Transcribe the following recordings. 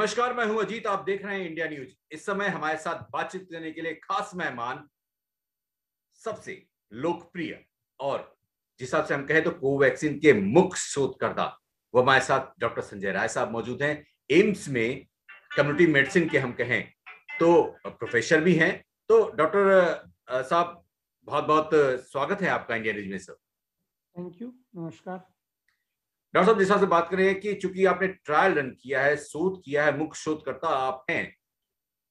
नमस्कार मैं हूं अजीत आप देख रहे हैं इंडिया न्यूज इस समय हमारे साथ बातचीत करने के लिए खास मेहमान सबसे लोकप्रिय और जिस हिसाब से हम कहें तो कोवैक्सीन के मुख्य शोधकर्ता वो हमारे साथ डॉक्टर संजय राय साहब मौजूद हैं एम्स में कम्युनिटी मेडिसिन के हम कहें तो प्रोफेसर भी हैं तो डॉक्टर साहब बहुत बहुत स्वागत है आपका इंडिया न्यूज में सर थैंक यू नमस्कार डॉक्टर साहब जिस से बात करें कि चूंकि आपने ट्रायल रन किया है शोध किया है मुख्य शोधकर्ता आप हैं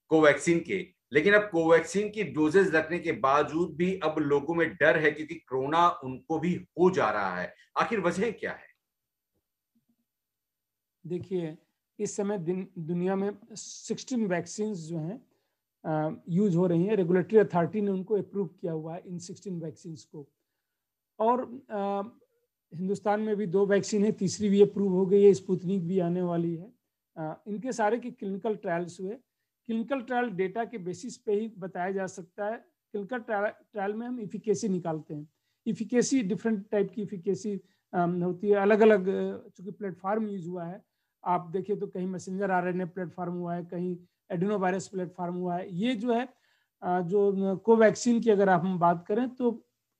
कोवैक्सीन के लेकिन अब कोवैक्सीन की डोजेज रखने के बावजूद भी अब लोगों में डर है क्योंकि कोरोना उनको भी हो जा रहा है आखिर वजह क्या है देखिए इस समय दुनिया में सिक्सटीन वैक्सीन जो हैं यूज हो रही हैं रेगुलेटरी अथॉरिटी ने उनको अप्रूव किया हुआ है इन सिक्सटीन वैक्सीन को और आ, हिंदुस्तान में भी दो वैक्सीन है तीसरी भी अप्रूव हो गई है स्पुतनिक भी आने वाली है आ, इनके सारे के क्लिनिकल ट्रायल्स हुए क्लिनिकल ट्रायल डेटा के बेसिस पे ही बताया जा सकता है क्लिनिकल ट्रायल में हम इफिकेसी निकालते हैं इफिकेसी डिफरेंट टाइप की इफिकेसी होती है अलग अलग चूँकि प्लेटफार्म यूज हुआ है आप देखिए तो कहीं मैसेंजर आर एन प्लेटफार्म हुआ है कहीं एडिनो वायरस प्लेटफार्म हुआ है ये जो है जो कोवैक्सीन की अगर आप हम बात करें तो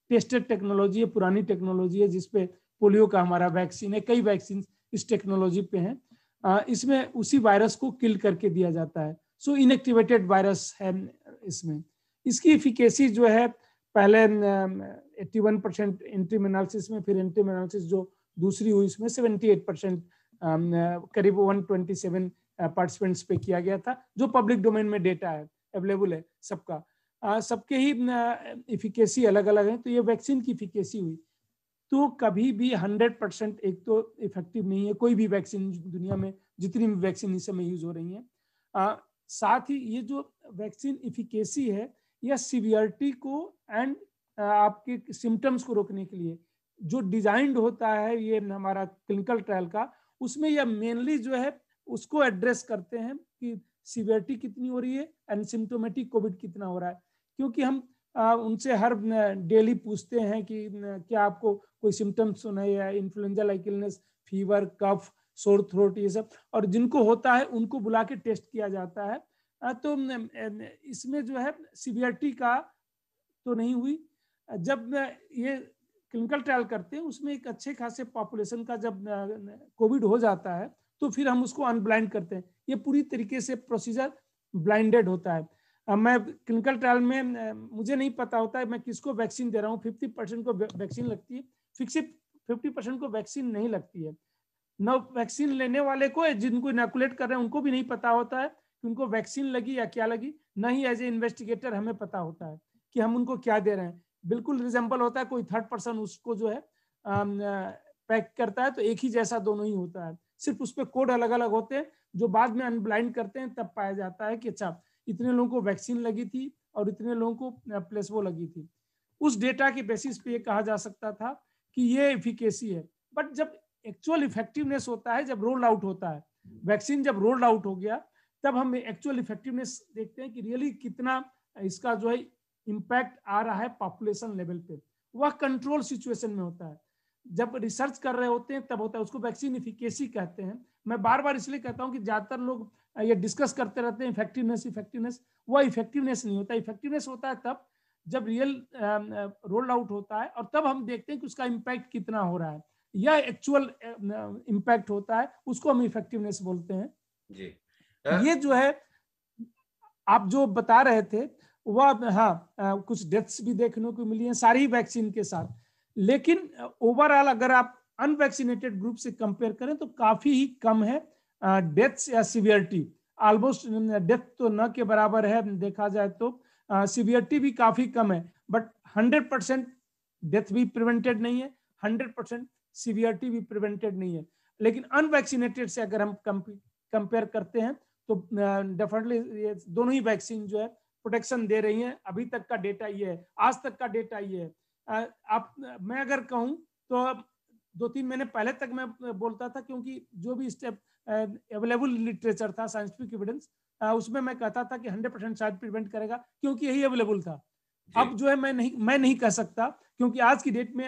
टेस्टेड टेक्नोलॉजी है पुरानी टेक्नोलॉजी है जिसपे पोलियो का हमारा वैक्सीन है कई वैक्सीन इस टेक्नोलॉजी पे हैं इसमें उसी वायरस को किल करके दिया जाता है सो इनएक्टिवेटेड वायरस है इसमें इसकी इफिकेसी जो है पहले 81 वन परसेंट एंटीमेनालिसिस में फिर एंटीमेनालिसिस जो दूसरी हुई इसमें 78 परसेंट करीब 127 पार्टिसिपेंट्स पे किया गया था जो पब्लिक डोमेन में डेटा है अवेलेबल है सबका सबके ही इफिकेसी अलग अलग है तो ये वैक्सीन की इफिकेसी हुई तो कभी भी हंड्रेड परसेंट एक तो इफेक्टिव नहीं है कोई भी वैक्सीन दुनिया में जितनी भी वैक्सीन इस समय यूज हो रही है साथ ही ये जो वैक्सीन इफिकेसी है यह सीवियरिटी को एंड आपके सिम्टम्स को रोकने के लिए जो डिजाइंड होता है ये हमारा क्लिनिकल ट्रायल का उसमें यह मेनली जो है उसको एड्रेस करते हैं कि सीवियरिटी कितनी हो रही है एंड सिम्टोमेटिक कोविड कितना हो रहा है क्योंकि हम आ, उनसे हर डेली पूछते हैं कि क्या आपको कोई सिम्टम्स सुनाई है influenza like illness fever cough sore throat ये सब और जिनको होता है उनको बुला के टेस्ट किया जाता है आ, तो इसमें जो है सीवियरिटी का तो नहीं हुई जब ये क्लिनिकल ट्रायल करते हैं उसमें एक अच्छे खासे पॉपुलेशन का जब कोविड हो जाता है तो फिर हम उसको अनब्लाइंड करते हैं ये पूरी तरीके से प्रोसीजर ब्लाइंडेड होता है मैं क्लिनिकल ट्रायल में मुझे नहीं पता होता है मैं किसको वैक्सीन दे रहा हूँ फिफ्टी परसेंट को वैक्सीन लगती है फिक्सिप फिफ्टी परसेंट को वैक्सीन नहीं लगती है न वैक्सीन लेने वाले को जिनको इनाकुलेट कर रहे हैं उनको भी नहीं पता होता है कि उनको वैक्सीन लगी या क्या लगी न ही एज ए इन्वेस्टिगेटर हमें पता होता है कि हम उनको क्या दे रहे हैं बिल्कुल रिजेंबल होता है कोई थर्ड पर्सन उसको जो है पैक करता है तो एक ही जैसा दोनों ही होता है सिर्फ उस पर कोड अलग अलग होते हैं जो बाद में अनब्लाइंड करते हैं तब पाया जाता है कि अच्छा इतने लोगों को वैक्सीन लगी थी और इतने लोगों को प्लेसबो लगी थी उस डेटा के बेसिस पे ये कहा जा सकता था कि ये इफिकेसी है बट जब एक्चुअल इफेक्टिवनेस होता है जब रोल आउट होता है वैक्सीन जब रोल आउट हो गया तब हम एक्चुअल इफेक्टिवनेस देखते हैं कि रियली कितना इसका जो है इम्पैक्ट आ रहा है पॉपुलेशन लेवल पे वह कंट्रोल सिचुएशन में होता है जब रिसर्च कर रहे होते हैं तब होता है उसको वैक्सीन इफिकेसी कहते हैं मैं बार बार इसलिए कहता हूँ कि ज्यादातर लोग ये डिस्कस करते रहते हैं इफेक्टिवनेस इफेक्टिवनेस वह इफेक्टिवनेस नहीं होता इफेक्टिवनेस होता है तब जब रियल रोल आउट होता है और तब हम देखते हैं कि उसका इम्पैक्ट कितना हो रहा है यह एक्चुअल इम्पैक्ट होता है उसको हम इफेक्टिवनेस बोलते हैं जी ये जो है आप जो बता रहे थे वह हाँ कुछ डेथ्स भी देखने को मिली हैं सारी वैक्सीन के साथ लेकिन ओवरऑल अगर आप अनवैक्सीनेटेड ग्रुप से कंपेयर करें तो काफी ही कम है डेथ्स या सीवियरिटी ऑलमोस्ट डेथ तो न के बराबर है देखा जाए तो सीवियरिटी भी काफी कम है बट हंड्रेड परसेंट डेथ भी प्रिवेंटेड नहीं है हंड्रेड परसेंट सीवियरिटी भी प्रिवेंटेड नहीं है लेकिन अनवैक्सीनेटेड से अगर हम कंपेयर करते हैं तो डेफिनेटली ये दोनों ही वैक्सीन जो है प्रोटेक्शन दे रही हैं अभी तक का डेटा ये है आज तक का डेटा ये है आप मैं अगर कहूँ तो दो तीन महीने पहले तक मैं बोलता था क्योंकि जो भी स्टेप अवेलेबल लिटरेचर था साइंटिफिक एविडेंस उसमें मैं कहता था कि हंड्रेड परसेंट शायद प्रिवेंट करेगा क्योंकि यही अवेलेबल था अब जो है मैं नहीं मैं नहीं कह सकता क्योंकि आज की डेट में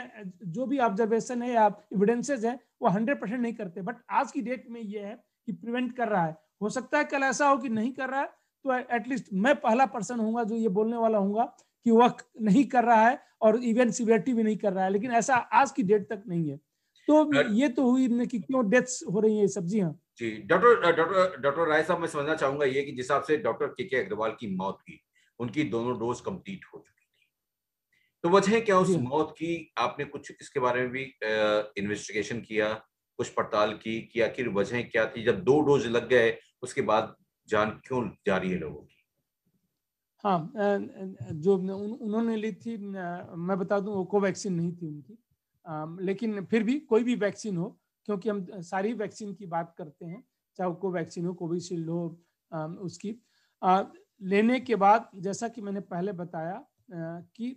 जो भी ऑब्जर्वेशन है या एविडेंसेज है वो हंड्रेड परसेंट नहीं करते बट आज की डेट में ये है कि प्रिवेंट कर रहा है हो सकता है कल ऐसा हो कि नहीं कर रहा है तो एटलीस्ट मैं पहला पर्सन हूँ जो ये बोलने वाला हूँ कि वह नहीं कर रहा है और इवेंट सीवियरिटी भी नहीं कर रहा है लेकिन ऐसा आज की डेट तक नहीं है तो ये तो हुई कि क्यों डेथ्स हो रही है सब्जी हाँ जी डॉक्टर डॉक्टर डॉक्टर राय साहब मैं समझना चाहूंगा ये कि जिस हिसाब से डॉक्टर के के अग्रवाल की मौत हुई उनकी दोनों डोज कंप्लीट हो चुकी थी तो वजह क्या उस मौत की आपने कुछ इसके बारे में भी इन्वेस्टिगेशन किया कुछ पड़ताल की कि आखिर वजह क्या थी जब दो डोज लग गए उसके बाद जान क्यों जा रही है लोगों की हाँ जो उन, उन्होंने ली थी मैं बता दूं वो कोवैक्सीन नहीं थी उनकी लेकिन फिर भी कोई भी वैक्सीन हो क्योंकि हम सारी वैक्सीन की बात करते हैं चाहे को वैक्सीन हो कोविशील्ड हो उसकी लेने के बाद जैसा कि मैंने पहले बताया कि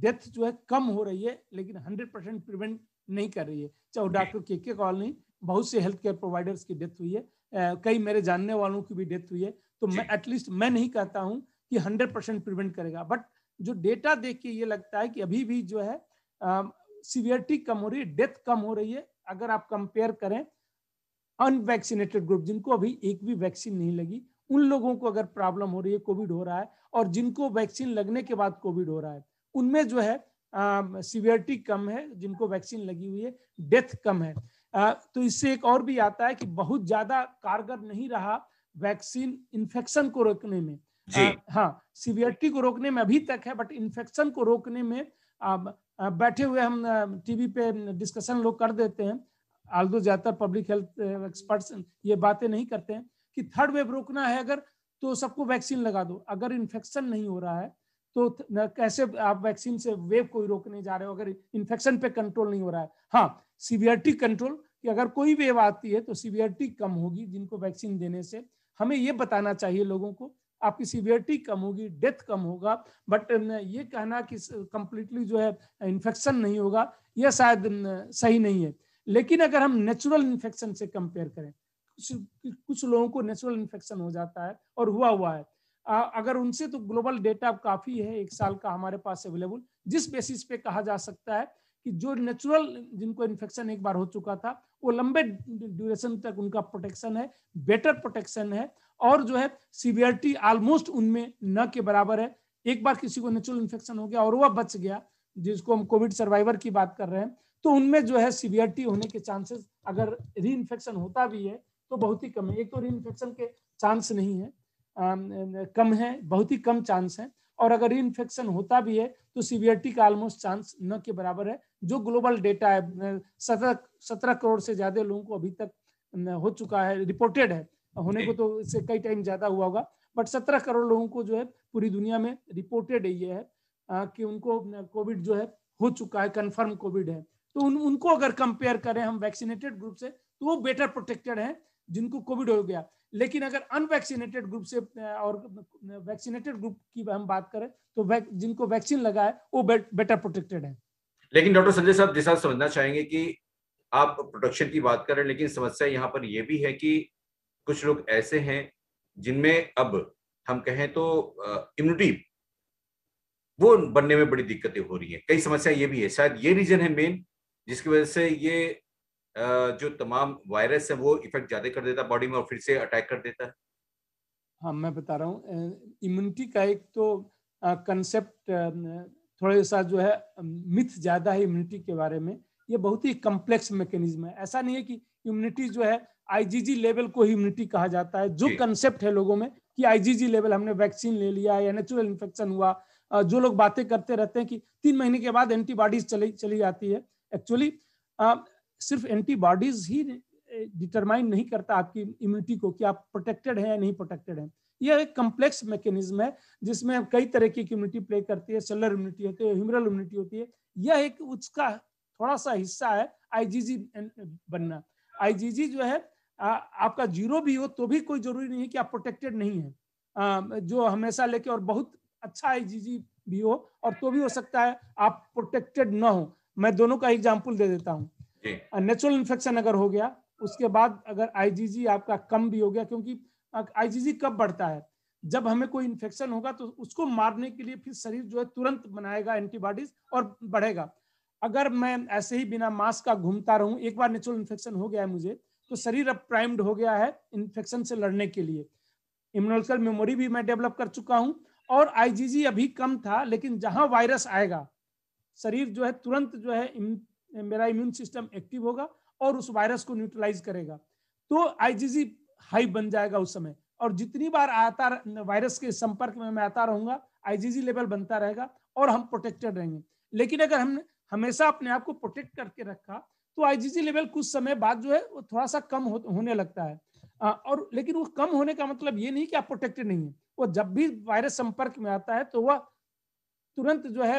डेथ जो है कम हो रही है लेकिन 100 परसेंट प्रिवेंट नहीं कर रही है चाहे डॉक्टर के के कॉल नहीं बहुत से हेल्थ केयर प्रोवाइडर्स की डेथ हुई है कई मेरे जानने वालों की भी डेथ हुई है तो मैं एटलीस्ट मैं नहीं कहता हूँ कि हंड्रेड परसेंट प्रिवेंट करेगा बट जो डेटा देख के ये लगता है कि अभी भी जो है सीवियरिटी कम हो रही है डेथ कम हो रही है अगर आप कंपेयर करें अनवैक्सीनेटेड ग्रुप जिनको अभी एक भी वैक्सीन नहीं लगी उन लोगों को अगर प्रॉब्लम हो रही है कोविड हो रहा है और जिनको वैक्सीन लगने के बाद कोविड हो रहा है उनमें जो है सीवियरिटी कम है जिनको वैक्सीन लगी हुई है डेथ कम है आ, तो इससे एक और भी आता है कि बहुत ज्यादा कारगर नहीं रहा वैक्सीन इन्फेक्शन को रोकने में आ, हाँ सीवियरिटी को रोकने में अभी तक है बट इन्फेक्शन को रोकने में बैठे हुए हम टीवी पे डिस्कशन लोग कर देते हैं दो ज़्यादातर पब्लिक हेल्थ एक्सपर्ट्स ये बातें नहीं करते हैं कि थर्ड वेव रोकना है अगर तो सबको वैक्सीन लगा दो अगर इन्फेक्शन नहीं हो रहा है तो कैसे आप वैक्सीन से वेव को रोकने जा रहे हो अगर इन्फेक्शन पे कंट्रोल नहीं हो रहा है हाँ सीवियरिटी कंट्रोल कि अगर कोई वेव आती है तो सीवियरिटी कम होगी जिनको वैक्सीन देने से हमें ये बताना चाहिए लोगों को आपकी सीवियरिटी कम होगी डेथ कम होगा बट ये कहना कि कंप्लीटली जो है इन्फेक्शन नहीं होगा यह शायद सही नहीं है लेकिन अगर हम नेचुरल इन्फेक्शन से कंपेयर करें कुछ कुछ लोगों को नेचुरल इन्फेक्शन हो जाता है और हुआ हुआ है अगर उनसे तो ग्लोबल डेटा काफ़ी है एक साल का हमारे पास अवेलेबल जिस बेसिस पे कहा जा सकता है कि जो नेचुरल जिनको इन्फेक्शन एक बार हो चुका था वो लंबे ड्यूरेशन तक उनका प्रोटेक्शन है बेटर प्रोटेक्शन है और जो है सीवियरिटी ऑलमोस्ट उनमें न के बराबर है एक बार किसी को नेचुरल इन्फेक्शन हो गया और वह बच गया जिसको हम कोविड सर्वाइवर की बात कर रहे हैं तो उनमें जो है सीवियरिटी होने के चांसेस अगर री इन्फेक्शन होता भी है तो बहुत ही कम है एक तो री इन्फेक्शन के चांस नहीं है आ, कम है बहुत ही कम चांस है और अगर री इन्फेक्शन होता भी है तो सीवियरिटी का ऑलमोस्ट चांस न के बराबर है जो ग्लोबल डेटा है सत्रह सत्रह करोड़ से ज्यादा लोगों को अभी तक हो चुका है रिपोर्टेड है होने को तो इससे कई टाइम ज्यादा हुआ होगा बट सत्रह करोड़ लोगों को जो है पूरी दुनिया में रिपोर्टेड ये है कि उनको कोविड जो है हो चुका है कन्फर्म कोविड है तो उन उनको अगर कंपेयर करें हम वैक्सीनेटेड ग्रुप से तो वो बेटर प्रोटेक्टेड हैं जिनको कोविड हो गया लेकिन अगर अनवैक्सीनेटेड ग्रुप से और वैक्सीनेटेड ग्रुप की हम बात करें तो वैक, जिनको वैक्सीन लगा है वो बे, बेटर प्रोटेक्टेड है लेकिन डॉक्टर संजय साहब जिस समझना चाहेंगे कि आप प्रोटेक्शन की बात करें लेकिन समस्या यहाँ पर यह भी है कि कुछ लोग ऐसे हैं जिनमें अब हम कहें तो इम्यूनिटी वो बनने में बड़ी दिक्कतें हो रही हैं कई समस्या ये भी है शायद ये रीजन है मेन जिसकी वजह से ये जो तमाम वायरस है वो इफेक्ट ज्यादा कर देता है बॉडी में और फिर से अटैक कर देता है हाँ मैं बता रहा हूँ इम्यूनिटी का एक तो कंसेप्ट थोड़ा सा जो है मिथ ज़्यादा है इम्यूनिटी के बारे में ये बहुत ही कम्प्लेक्स मैकेनिज्म है ऐसा नहीं है कि इम्यूनिटी जो है आईजीजी लेवल को ही इम्यूनिटी कहा जाता है जो कंसेप्ट है लोगों में कि आईजीजी लेवल हमने वैक्सीन ले लिया या नेचुरल इन्फेक्शन हुआ जो लोग बातें करते रहते हैं कि तीन महीने के बाद एंटीबॉडीज चली चली जाती है एक्चुअली सिर्फ एंटीबॉडीज ही डिटरमाइन नहीं करता आपकी इम्यूनिटी को कि आप प्रोटेक्टेड हैं या नहीं प्रोटेक्टेड हैं यह एक कम्प्लेक्स मैकेनिज्म है जिसमें कई तरह की इम्यूनिटी प्ले करती है सेलर इम्यूनिटी होती है ह्यूमरल इम्यूनिटी होती है यह एक उसका थोड़ा सा हिस्सा है आईजीजी बनना आईजीजी जो है आपका जीरो भी हो तो भी कोई जरूरी नहीं है कि आप प्रोटेक्टेड नहीं है जो हमेशा लेके और बहुत अच्छा आई भी हो और तो भी हो सकता है आप प्रोटेक्टेड ना हो मैं दोनों का एग्जाम्पल दे देता हूँ नेचुरल इन्फेक्शन अगर हो गया उसके बाद अगर आईजीजी आपका कम भी हो गया क्योंकि आईजीजी कब बढ़ता है जब हमें कोई इन्फेक्शन होगा तो उसको मारने के लिए फिर शरीर जो है तुरंत बनाएगा एंटीबॉडीज और बढ़ेगा अगर मैं ऐसे ही बिना मास्क का घूमता रहूं एक बार नेचुरल इन्फेक्शन हो गया है मुझे तो शरीर अब प्राइम्ड हो गया है इन्फेक्शन से लड़ने के लिए इम्यूनोलॉजिकल मेमोरी भी मैं डेवलप कर चुका हूँ और आईजीजी अभी कम था लेकिन जहां वायरस आएगा शरीर जो है तुरंत जो है मेरा इम्यून सिस्टम एक्टिव होगा और उस वायरस को न्यूट्रलाइज करेगा तो आईजीजी हाई बन जाएगा उस समय और जितनी बार आता वायरस के संपर्क में मैं आता रहूंगा आईजीजी लेवल बनता रहेगा और हम प्रोटेक्टेड रहेंगे लेकिन अगर हमने हमेशा अपने आप को प्रोटेक्ट करके रखा तो आईजीजी लेवल कुछ समय बाद जो है वो थोड़ा सा कम हो, होने लगता है आ, और लेकिन वो कम होने का मतलब ये नहीं कि आप प्रोटेक्टेड नहीं है वो जब भी वायरस संपर्क में आता है तो वह तुरंत जो है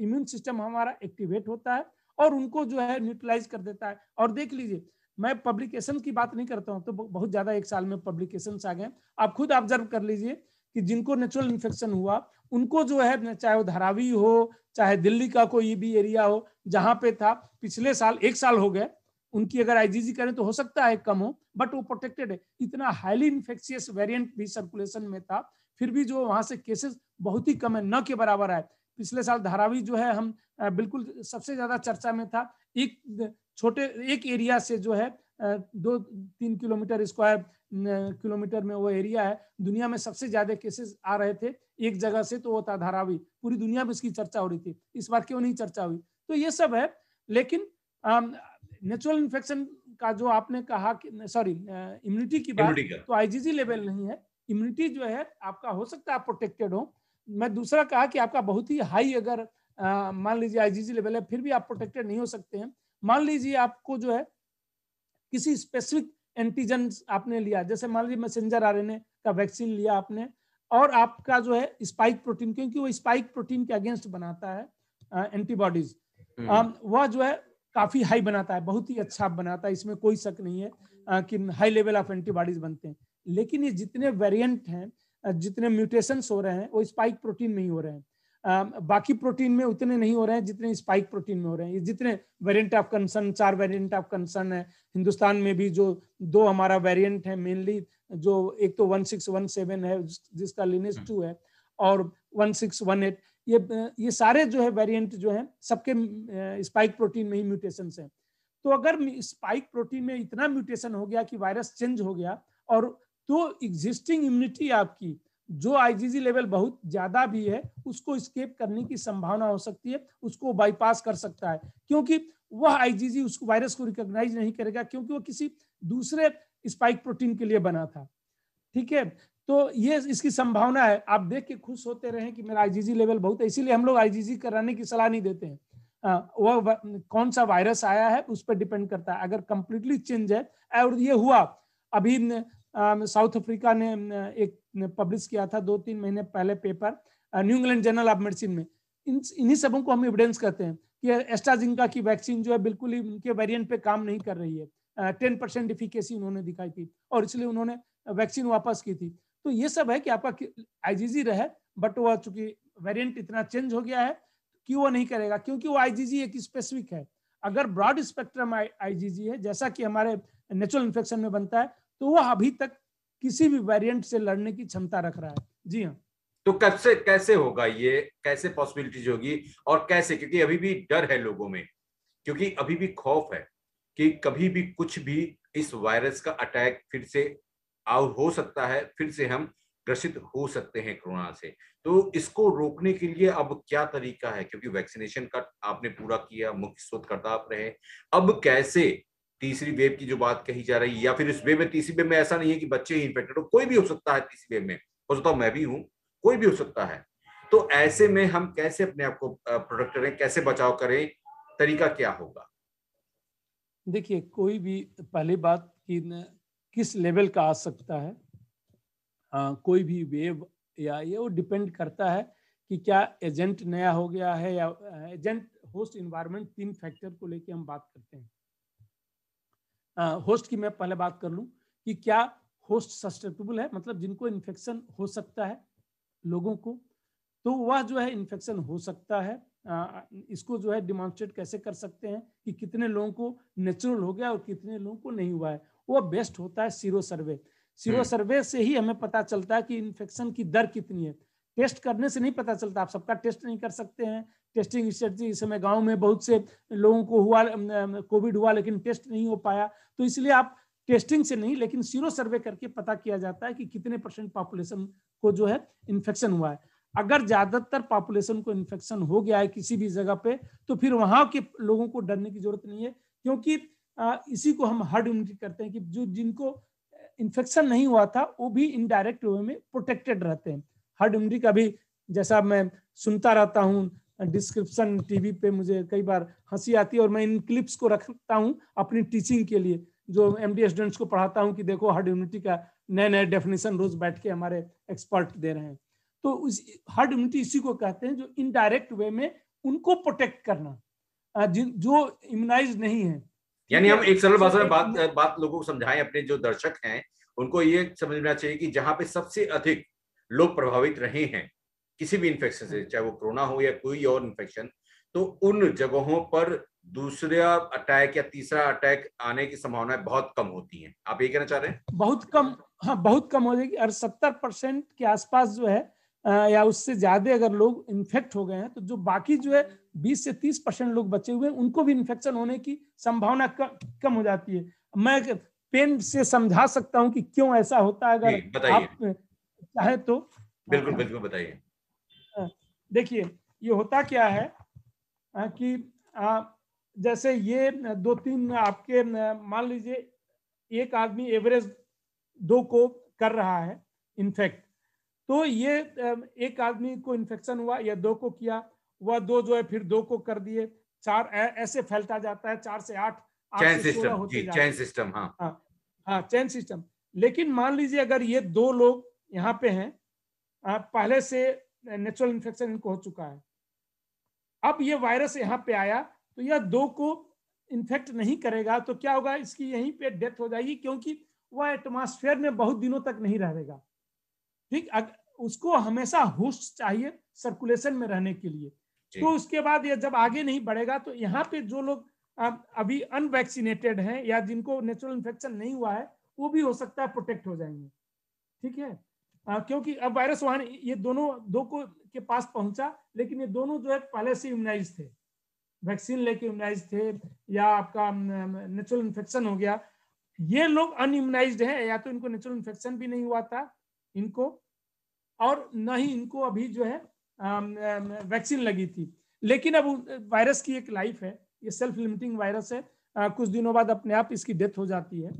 इम्यून सिस्टम हमारा एक्टिवेट होता है और उनको जो है न्यूट्रलाइज कर देता है और देख लीजिए मैं पब्लिकेशन की बात नहीं करता हूँ तो बहुत ज्यादा एक साल में पब्लिकेशन आ गए आप खुद ऑब्जर्व कर लीजिए कि जिनको नेचुरल इन्फेक्शन हुआ उनको जो है चाहे वो धारावी हो चाहे दिल्ली का कोई भी एरिया हो जहां पे था पिछले साल एक साल हो गए उनकी अगर आईजीजी करें तो हो सकता है कम हो बट वो प्रोटेक्टेड है इतना हाईली इन्फेक्शियस वेरिएंट भी सर्कुलेशन में था फिर भी जो वहां से केसेस बहुत ही कम है न के बराबर आए पिछले साल धारावी जो है हम बिल्कुल सबसे ज्यादा चर्चा में था एक छोटे एक एरिया से जो है दो तीन किलोमीटर स्क्वायर किलोमीटर में वो एरिया है दुनिया में सबसे ज्यादा केसेस आ रहे थे एक जगह से तो वो था धारावी पूरी दुनिया में इसकी चर्चा हो रही थी इस बार क्यों नहीं चर्चा हुई तो ये सब है लेकिन नेचुरल इन्फेक्शन का जो आपने कहा सॉरी इम्यूनिटी की बात तो आईजीजी लेवल नहीं है इम्यूनिटी जो है आपका हो सकता है आप प्रोटेक्टेड हो मैं दूसरा कहा कि आपका बहुत ही हाई अगर मान लीजिए आईजीजी लेवल है फिर भी आप प्रोटेक्टेड नहीं हो सकते हैं मान लीजिए आपको जो है किसी स्पेसिफिक एंटीजन आपने लिया जैसे मान लीजिए मैसेंजर आरएनए का वैक्सीन लिया आपने और आपका जो है स्पाइक प्रोटीन क्योंकि वो स्पाइक प्रोटीन के अगेंस्ट बनाता है एंटीबॉडीज हम्म। वह जो है काफी हाई बनाता है बहुत ही अच्छा बनाता है इसमें कोई शक नहीं है आ, कि हाई लेवल ऑफ एंटीबॉडीज बनते हैं लेकिन ये जितने वेरिएंट हैं जितने म्यूटेशंस हो रहे हैं वो स्पाइक प्रोटीन में ही हो रहे हैं बाकी प्रोटीन में उतने नहीं हो रहे हैं जितने स्पाइक प्रोटीन में हो रहे हैं जितने वेरिएंट ऑफ कंसर्न चार वेरिएंट ऑफ कंसर्न है हिंदुस्तान में भी जो दो हमारा वेरिएंट है मेनली जो एक तो वन सिक्स वन सेवन है जिसका लिनेज टू हम्म। है और वन सिक्स वन एट ये ये सारे जो है वेरिएंट जो है सबके स्पाइक प्रोटीन में ही म्यूटेशन है तो अगर स्पाइक प्रोटीन में इतना म्यूटेशन हो गया कि वायरस चेंज हो गया और तो एग्जिस्टिंग इम्यूनिटी आपकी जो आईजीजी लेवल बहुत ज्यादा भी है उसको स्केप करने की संभावना हो सकती है उसको बाईपास कर सकता है क्योंकि वह आईजीजी उसको वायरस को रिकॉग्नाइज नहीं करेगा क्योंकि वह किसी दूसरे स्पाइक प्रोटीन के लिए बना था ठीक है तो ये इसकी संभावना है आप देख के खुश होते रहे कि मेरा आईजीजी लेवल बहुत है इसीलिए हम लोग आईजीजी कराने की सलाह नहीं देते हैं हाँ, वह कौन सा वायरस आया है उस पर डिपेंड करता है अगर कंप्लीटली चेंज है और ये हुआ अभी साउथ अफ्रीका ने एक पब्लिश किया था दो तीन महीने पहले paper New England Journal of Medicine में इन इन्हीं सबों को हम एविडेंस कहते हैं कि एस्ट्राजिंका की वैक्सीन जो है बिल्कुल ही उनके वेरिएंट पे काम नहीं कर रही है टेन परसेंट डिफिकेसी उन्होंने दिखाई थी और इसलिए उन्होंने वैक्सीन वापस की थी तो ये सब है कि आपका आईजीजी रहे बट वह चूंकि वेरियंट इतना चेंज हो गया है कि वो नहीं करेगा क्योंकि वो आईजीजी एक स्पेसिफिक है अगर ब्रॉड स्पेक्ट्रम आईजीजी है जैसा कि हमारे नेचुरल इन्फेक्शन में बनता है तो वह अभी तक किसी भी वेरिएंट से लड़ने की क्षमता रख रहा है जी हाँ तो कैसे कैसे होगा ये कैसे पॉसिबिलिटीज होगी और कैसे क्योंकि अभी भी डर है लोगों में क्योंकि अभी भी खौफ है कि कभी भी कुछ भी इस वायरस का अटैक फिर से आउट हो सकता है फिर से हम ग्रसित हो सकते हैं कोरोना से तो इसको रोकने के लिए अब क्या तरीका है क्योंकि वैक्सीनेशन का आपने पूरा किया मुख्य शोधकर्ता आप रहे अब कैसे तीसरी वेव की जो बात कही जा रही है या फिर इस वेव में तीसरी वेव में ऐसा नहीं है कि बच्चे ही इन्फेक्टेड हो कोई भी हो सकता है तीसरी वेव में हो सकता हूँ मैं भी हूँ कोई भी हो सकता है तो ऐसे में हम कैसे अपने आप को प्रोटेक्ट करें कैसे बचाव करें तरीका क्या होगा देखिए कोई भी पहली बात कि किस लेवल का आ सकता है आ, कोई भी वेव या ये वो डिपेंड करता है कि क्या एजेंट नया हो गया है या एजेंट होस्ट इन्वायरमेंट तीन फैक्टर को लेके हम बात करते हैं होस्ट की मैं पहले बात कर लूँ कि क्या होस्ट सस्टेटेबल है मतलब जिनको इन्फेक्शन हो सकता है लोगों को तो वह जो है इन्फेक्शन हो सकता है आ, इसको जो है डिमॉन्स्ट्रेट कैसे कर सकते हैं कि कितने लोगों को नेचुरल हो गया और कितने लोगों को नहीं हुआ है वो बेस्ट होता है सीरो सर्वे सीरो सर्वे से ही हमें पता चलता है कि इन्फेक्शन की दर कितनी है टेस्ट करने से नहीं पता चलता आप सबका टेस्ट नहीं कर सकते हैं टेस्टिंग इस समय गाँव में बहुत से लोगों को हुआ कोविड हुआ लेकिन टेस्ट नहीं हो पाया तो इसलिए आप टेस्टिंग से नहीं लेकिन सीरो सर्वे करके पता किया जाता है कि कितने परसेंट पॉपुलेशन को जो है इन्फेक्शन हुआ है अगर ज्यादातर पॉपुलेशन को इन्फेक्शन हो गया है किसी भी जगह पे तो फिर वहां के लोगों को डरने की जरूरत नहीं है क्योंकि इसी को हम हर्ड इम्यूनिटी करते हैं कि जो जिनको इन्फेक्शन नहीं हुआ था वो भी इनडायरेक्ट वे में प्रोटेक्टेड रहते हैं हर्ड इम्यूनिटी का भी जैसा मैं सुनता रहता हूँ डिस्क्रिप्शन टीवी पे मुझे कई बार हंसी आती है और मैं इन क्लिप्स को रखता हूँ अपनी टीचिंग के लिए जो एम स्टूडेंट्स को पढ़ाता हूँ कि देखो हर्ड इम्यूनिटी का नए नए डेफिनेशन रोज बैठ के हमारे एक्सपर्ट दे रहे हैं तो उस हर्ड इम्यूनिटी इसी को कहते हैं जो इनडायरेक्ट वे में उनको प्रोटेक्ट करना जो इम्यूनाइज नहीं है यानी हम एक सरल तो भाषा में बात बात लोगों को समझाएं अपने जो दर्शक हैं उनको ये समझना चाहिए कि जहाँ पे सबसे अधिक लोग प्रभावित रहे हैं किसी भी इन्फेक्शन से हाँ। चाहे वो कोरोना हो या कोई और इन्फेक्शन तो उन जगहों पर दूसरा अटैक या तीसरा अटैक आने की संभावनाएं बहुत कम होती हैं आप ये कहना चाह रहे हैं बहुत कम हाँ बहुत कम हो जाएगी और सत्तर परसेंट के आसपास जो है या उससे ज्यादा अगर लोग इन्फेक्ट हो गए हैं तो जो बाकी जो है बीस से तीस परसेंट लोग बचे हुए हैं उनको भी इन्फेक्शन होने की संभावना कम, कम हो जाती है मैं पेन से समझा सकता हूँ कि क्यों ऐसा होता है अगर आप चाहे तो बिल्कुल बिल्कुल बताइए देखिए ये होता क्या है कि जैसे ये दो तीन आपके मान लीजिए एक आदमी एवरेज दो को कर रहा है इन्फेक्ट तो ये एक आदमी को इन्फेक्शन हुआ या दो को किया वह दो जो है फिर दो को कर दिए चार ऐसे फैलता जाता है चार से आठ चैन सिस्टम चैन सिस्टम हाँ हाँ हाँ चैन सिस्टम लेकिन मान लीजिए अगर ये दो लोग यहाँ पे हैं पहले से नेचुरल इन्फेक्शन इनको हो चुका है अब ये वायरस यहाँ पे आया तो यह दो को इन्फेक्ट नहीं करेगा तो क्या होगा इसकी यहीं पे डेथ हो जाएगी क्योंकि वह एटमॉस्फेयर में बहुत दिनों तक नहीं रहेगा ठीक उसको हमेशा होस्ट चाहिए सर्कुलेशन में रहने के लिए तो उसके बाद ये जब आगे नहीं बढ़ेगा तो यहाँ पे जो लोग अभी अनवैक्सीनेटेड हैं या जिनको नेचुरल इन्फेक्शन नहीं हुआ है वो भी हो सकता है प्रोटेक्ट हो जाएंगे ठीक है हाँ, क्योंकि अब वायरस वहां ये दोनों दो को के पास पहुंचा लेकिन ये दोनों जो है पहले से इम्यूनाइज थे वैक्सीन लेके इम्यूनाइज थे या आपका नेचुरल इन्फेक्शन हो गया ये लोग अनइम्यूनाइज हैं या तो इनको नेचुरल इन्फेक्शन भी नहीं हुआ था इनको और न ही इनको अभी जो है वैक्सीन लगी थी लेकिन अब वायरस की एक लाइफ है ये सेल्फ लिमिटिंग वायरस है कुछ दिनों बाद अपने आप इसकी डेथ हो जाती है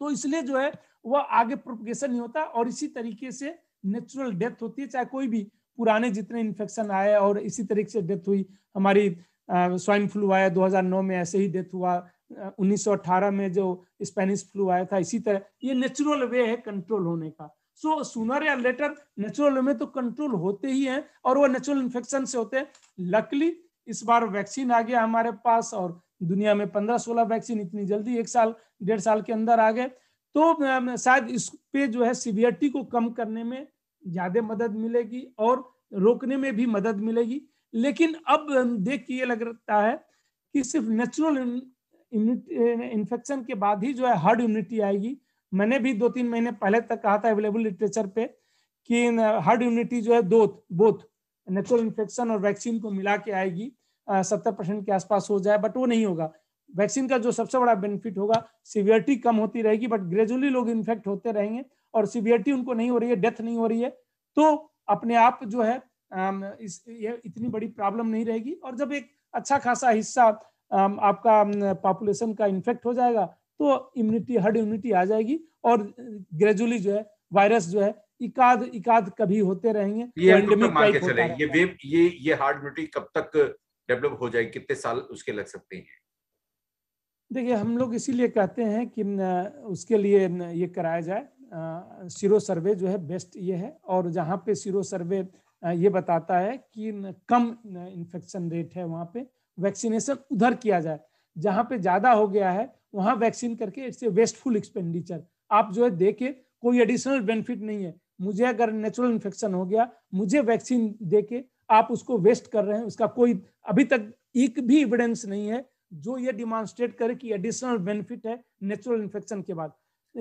तो इसलिए जो है वह आगे प्रोपगेशन नहीं होता और इसी तरीके से नेचुरल डेथ होती है चाहे कोई भी पुराने जितने इन्फेक्शन आए और इसी तरीके से डेथ हुई हमारी स्वाइन फ्लू आया 2009 में ऐसे ही डेथ हुआ 1918 में जो स्पेनिश फ्लू आया था इसी तरह ये नेचुरल वे है कंट्रोल होने का सो सुनर या लेटर नेचुरल में तो कंट्रोल होते ही हैं और वो नेचुरल इन्फेक्शन से होते हैं लकली इस बार वैक्सीन आ गया हमारे पास और दुनिया में पंद्रह सोलह वैक्सीन इतनी जल्दी एक साल डेढ़ साल के अंदर आ गए तो शायद इस पे जो है सीवियरिटी को कम करने में ज्यादा मदद मिलेगी और रोकने में भी मदद मिलेगी लेकिन अब देख के ये लग रहा है कि सिर्फ नेचुरल इन्फेक्शन के बाद ही जो है हर्ड इम्यूनिटी आएगी मैंने भी दो तीन महीने पहले तक कहा था अवेलेबल लिटरेचर पे कि हर्ड इम्यूनिटी जो है दो बोथ नेचुरल इन्फेक्शन और वैक्सीन को मिला के आएगी सत्तर परसेंट के आसपास हो जाए बट वो नहीं होगा वैक्सीन का जो सबसे बड़ा बेनिफिट होगा सीवियरिटी कम होती रहेगी बट ग्रेजुअली लोग इन्फेक्ट होते रहेंगे और सीवियरिटी उनको नहीं हो रही है डेथ नहीं हो रही है तो अपने आप जो है um, इस ये इतनी बड़ी प्रॉब्लम नहीं रहेगी और जब एक अच्छा खासा हिस्सा um, आपका पॉपुलेशन um, का इन्फेक्ट हो जाएगा तो इम्यूनिटी हर्ड इम्यूनिटी आ जाएगी और ग्रेजुअली जो है वायरस जो है इकाद इकाद कभी होते रहेंगे ये तो ये ये ये हार्ड इम्यूनिटी कब तक डेवलप हो जाएगी कितने साल उसके लग सकते हैं देखिए हम लोग इसीलिए कहते हैं कि उसके लिए ये कराया जाए सिरो सर्वे जो है बेस्ट ये है और जहाँ पे सिरो सर्वे ये बताता है कि कम इन्फेक्शन रेट है वहाँ पे वैक्सीनेशन उधर किया जाए जहाँ पे ज़्यादा हो गया है वहाँ वैक्सीन करके इट्स ए वेस्टफुल एक्सपेंडिचर आप जो है दे के कोई एडिशनल बेनिफिट नहीं है मुझे अगर नेचुरल इन्फेक्शन हो गया मुझे वैक्सीन दे के आप उसको वेस्ट कर रहे हैं उसका कोई अभी तक एक भी एविडेंस नहीं है जो ये डिमॉन्स्ट्रेट करे कि एडिशनल बेनिफिट है नेचुरल इन्फेक्शन के बाद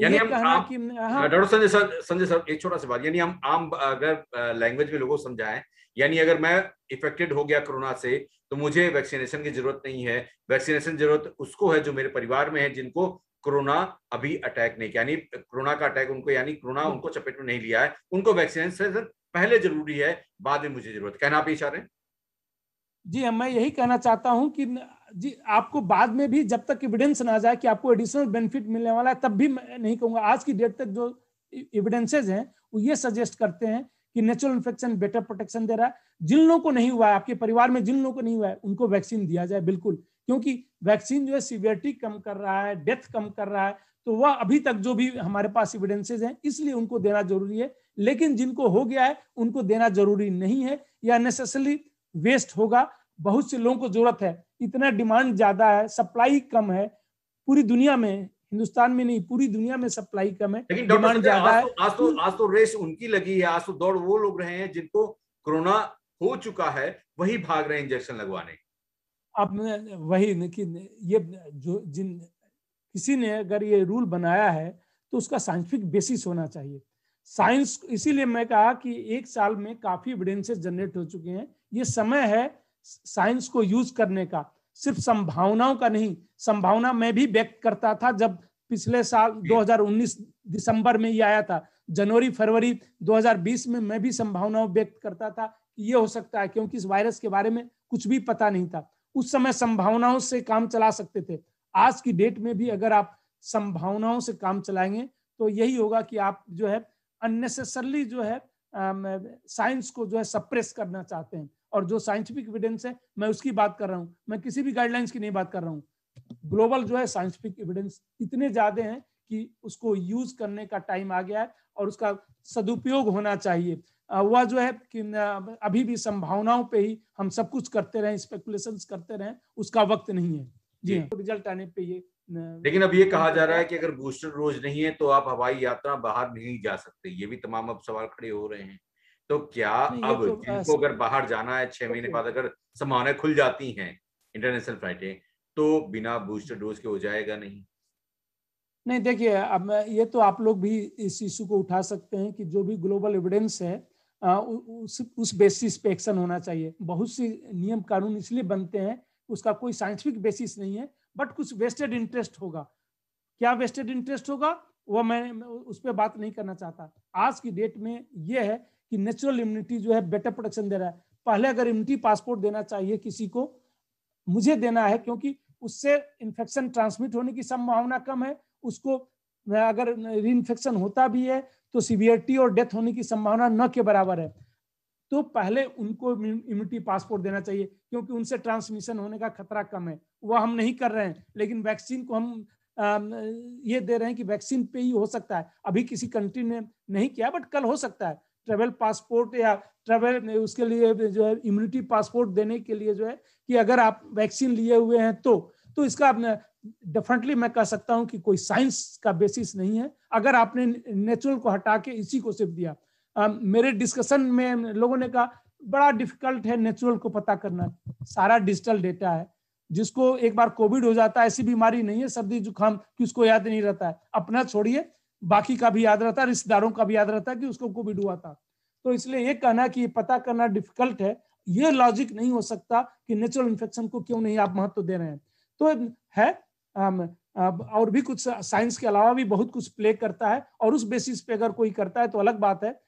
हाँ। डॉक्टर संजय सर एक छोटा सा बात यानी हम आम अगर लैंग्वेज में लोगों को समझाएं यानी अगर मैं इफेक्टेड हो गया कोरोना से तो मुझे वैक्सीनेशन की जरूरत नहीं है वैक्सीनेशन जरूरत उसको है जो मेरे परिवार में है जिनको कोरोना अभी अटैक नहीं किया कोरोना का अटैक उनको यानी कोरोना उनको चपेट में नहीं लिया है उनको वैक्सीनेशन पहले जरूरी है बाद में मुझे जरूरत कहना आप ये चाह रहे हैं जी हाँ, मैं यही कहना चाहता हूँ कि जी आपको बाद में भी जब तक एविडेंस ना जाए कि आपको एडिशनल बेनिफिट मिलने वाला है तब भी मैं नहीं कहूंगा आज की डेट तक जो एविडेंसेज हैं वो ये सजेस्ट करते हैं कि नेचुरल इन्फेक्शन बेटर प्रोटेक्शन दे रहा है जिन लोगों को नहीं हुआ है आपके परिवार में जिन लोगों को नहीं हुआ है उनको वैक्सीन दिया जाए बिल्कुल क्योंकि वैक्सीन जो है सीवियरिटी कम कर रहा है डेथ कम कर रहा है तो वह अभी तक जो भी हमारे पास एविडेंसेज हैं इसलिए उनको देना जरूरी है लेकिन जिनको हो गया है उनको देना जरूरी नहीं है या नेसेसरी वेस्ट होगा बहुत से लोगों को जरूरत है इतना डिमांड ज्यादा है सप्लाई कम है पूरी दुनिया में हिंदुस्तान में नहीं पूरी दुनिया में सप्लाई कम है लेकिन डिमांड ज्यादा तो- है आज तो आज तो रेस उनकी लगी है आज तो दौड़ वो लोग रहे हैं जिनको कोरोना हो चुका है वही भाग रहे हैं इंजेक्शन लगवाने अब वही कि ये जो जिन किसी ने अगर ये रूल बनाया है तो उसका साइंटिफिक बेसिस होना चाहिए साइंस इसीलिए मैं कहा कि एक साल में काफी एविडेंसेस जनरेट हो चुके हैं ये समय है साइंस को यूज करने का सिर्फ संभावनाओं का नहीं संभावना मैं भी व्यक्त करता था जब पिछले साल 2019 दिसंबर में ही आया था जनवरी फरवरी 2020 में मैं भी संभावनाओं व्यक्त करता था कि ये हो सकता है क्योंकि इस वायरस के बारे में कुछ भी पता नहीं था उस समय संभावनाओं से काम चला सकते थे आज की डेट में भी अगर आप संभावनाओं से काम चलाएंगे तो यही होगा कि आप जो है अननेसेसरली जो है साइंस को जो है सप्रेस करना चाहते हैं और जो साइंटिफिक एविडेंस है मैं उसकी बात कर रहा हूँ मैं किसी भी गाइडलाइंस की नहीं बात कर रहा हूँ ग्लोबल जो है साइंटिफिक एविडेंस इतने ज्यादा हैं कि उसको यूज करने का टाइम आ गया है और उसका सदुपयोग होना चाहिए वह जो है कि अभी भी संभावनाओं पे ही हम सब कुछ करते रहे स्पेकुलेशन करते रहे उसका वक्त नहीं है जी तो रिजल्ट हाँ, आने पे ये लेकिन अब ये कहा जा रहा है कि अगर बूस्टर डोज नहीं है तो आप हवाई यात्रा बाहर नहीं जा सकते ये भी तमाम अब सवाल खड़े हो रहे हैं तो क्या अब तो जिनको अगर बाहर जाना है छह महीने बाद अगर संभावनाएं खुल जाती हैं इंटरनेशनल फ्लाइटें तो बिना बूस्टर डोज के हो जाएगा नहीं नहीं देखिए अब ये तो आप लोग भी इस इशू को उठा सकते हैं कि जो भी ग्लोबल एविडेंस है आ, उस उस बेसिस पे एक्शन होना चाहिए बहुत सी नियम कानून इसलिए बनते हैं उसका कोई साइंटिफिक बेसिस नहीं है बट कुछ वेस्टेड इंटरेस्ट होगा क्या वेस्टेड इंटरेस्ट होगा वह मैं उस पर बात नहीं करना चाहता आज की डेट में यह है कि नेचुरल इम्यूनिटी जो है बेटर प्रोटेक्शन दे रहा है पहले अगर इम्यूनिटी पासपोर्ट देना चाहिए किसी को मुझे देना है क्योंकि उससे इन्फेक्शन ट्रांसमिट होने की संभावना कम है उसको अगर री इन्फेक्शन होता भी है तो सीवियरिटी और डेथ होने की संभावना न के बराबर है तो पहले उनको इम्यूनिटी पासपोर्ट देना चाहिए क्योंकि उनसे ट्रांसमिशन होने का खतरा कम है वह हम नहीं कर रहे हैं लेकिन वैक्सीन को हम ये दे रहे हैं कि वैक्सीन पे ही हो सकता है अभी किसी कंट्री ने नहीं किया बट कल हो सकता है ट्रेवल पासपोर्ट या ट्रेवल उसके लिए जो है इम्यूनिटी पासपोर्ट देने के लिए जो है कि अगर आप वैक्सीन लिए हुए हैं तो तो इसका आपने डेफिनेटली मैं कह सकता हूं कि कोई साइंस का बेसिस नहीं है अगर आपने नेचुरल को हटा के इसी को सिर्फ दिया आ, मेरे डिस्कशन में लोगों ने कहा बड़ा डिफिकल्ट है नेचुरल को पता करना सारा डिजिटल डेटा है जिसको एक बार कोविड हो जाता है ऐसी बीमारी नहीं है सर्दी जुकाम कि उसको याद नहीं रहता है अपना छोड़िए बाकी का भी याद रहता है रिश्तेदारों का भी याद रहता है कि उसको कोविड हुआ था तो इसलिए ये कहना कि ये पता करना डिफिकल्ट है ये लॉजिक नहीं हो सकता कि नेचुरल इन्फेक्शन को क्यों नहीं आप महत्व दे रहे हैं तो है आम, और भी कुछ साइंस के अलावा भी बहुत कुछ प्ले करता है और उस बेसिस पे अगर कोई करता है तो अलग बात है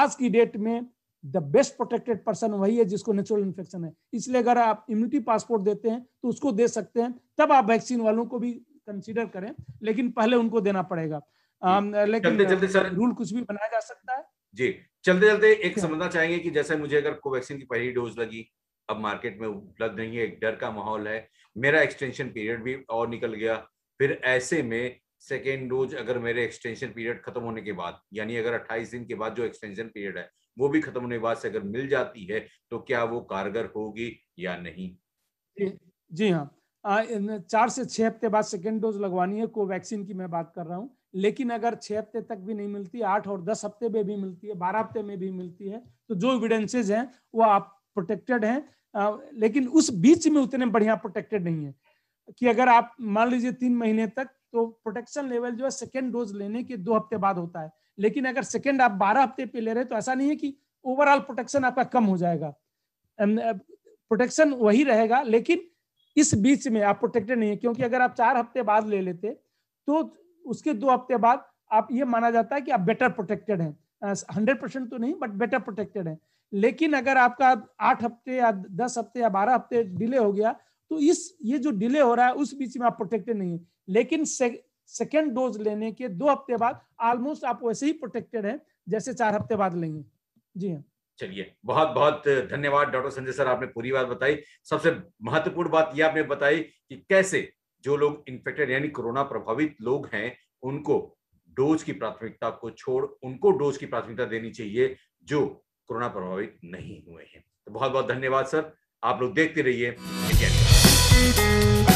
आज की डेट में द बेस्ट प्रोटेक्टेड पर्सन वही है जिसको नेचुरल इन्फेक्शन है इसलिए अगर आप इम्यूनिटी पासपोर्ट देते हैं तो उसको दे सकते हैं तब आप वैक्सीन वालों को भी कंसिडर करें लेकिन पहले उनको देना पड़ेगा लेकिन चलते चलते सर रूल कुछ भी बनाया जा सकता है जी चलते चलते एक समझना चाहेंगे कि जैसे मुझे अगर कोवैक्सीन की पहली डोज लगी अब मार्केट में उपलब्ध नहीं है एक डर का माहौल है मेरा एक्सटेंशन पीरियड भी और निकल गया फिर ऐसे में सेकेंड डोज अगर मेरे एक्सटेंशन पीरियड खत्म होने के बाद यानी अगर 28 दिन के बाद जो एक्सटेंशन पीरियड है वो भी खत्म होने के बाद से अगर मिल जाती है तो क्या वो कारगर होगी या नहीं जी, हाँ चार से छह हफ्ते बाद सेकेंड डोज लगवानी है कोवैक्सीन की मैं बात कर रहा हूँ लेकिन अगर छह हफ्ते तक भी नहीं मिलती आठ और दस हफ्ते में भी मिलती है बारह हफ्ते में भी मिलती है तो जो एविडेंसेज हैं वो आप प्रोटेक्टेड हैं लेकिन उस बीच में उतने बढ़िया प्रोटेक्टेड नहीं है कि अगर आप मान लीजिए तीन महीने तक तो प्रोटेक्शन लेवल जो है सेकेंड डोज लेने के दो हफ्ते बाद होता है लेकिन अगर सेकेंड आप बारह हफ्ते पे ले रहे तो ऐसा नहीं है कि ओवरऑल प्रोटेक्शन आपका कम हो जाएगा प्रोटेक्शन वही रहेगा लेकिन इस बीच में आप प्रोटेक्टेड नहीं है क्योंकि अगर आप चार हफ्ते बाद ले लेते तो उसके दो हफ्ते बाद आप ये माना जाता है कि आप बेटर प्रोटेक्टेड हैं हंड्रेड परसेंट तो नहीं बट बेटर प्रोटेक्टेड है लेकिन अगर आपका आठ हफ्ते या दस हफ्ते या बारह हफ्ते डिले हो गया तो इस ये जो डिले हो रहा है उस बीच में आप प्रोटेक्टेड नहीं है लेकिन सेकेंड डोज लेने के दो हफ्ते बाद ऑलमोस्ट आप वैसे ही प्रोटेक्टेड हैं जैसे चार हफ्ते बाद लेंगे जी हाँ चलिए बहुत बहुत धन्यवाद डॉक्टर संजय सर आपने पूरी बात बताई सबसे महत्वपूर्ण बात यह आपने बताई कि कैसे जो लोग इन्फेक्टेड यानी कोरोना प्रभावित लोग हैं उनको डोज की प्राथमिकता को छोड़ उनको डोज की प्राथमिकता देनी चाहिए जो कोरोना प्रभावित नहीं हुए हैं तो बहुत बहुत धन्यवाद सर आप लोग देखते रहिए